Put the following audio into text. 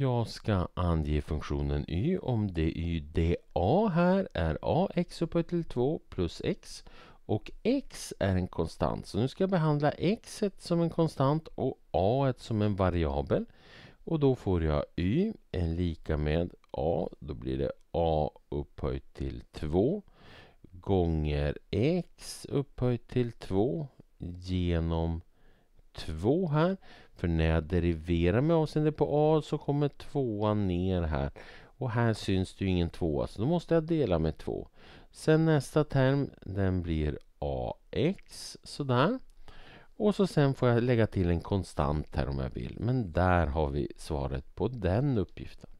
Jag ska ange funktionen y om det y dA här är ax upphöjt till 2 plus x och x är en konstant. Så nu ska jag behandla x som en konstant och a som en variabel. Och då får jag y är lika med a. Då blir det a upphöjt till 2 gånger x upphöjt till 2 genom 2 här. För när jag deriverar med avseende på a så kommer tvåan ner här. Och här syns det ju ingen tvåa så då måste jag dela med 2. Sen nästa term den blir ax sådär. Och så sen får jag lägga till en konstant här om jag vill. Men där har vi svaret på den uppgiften.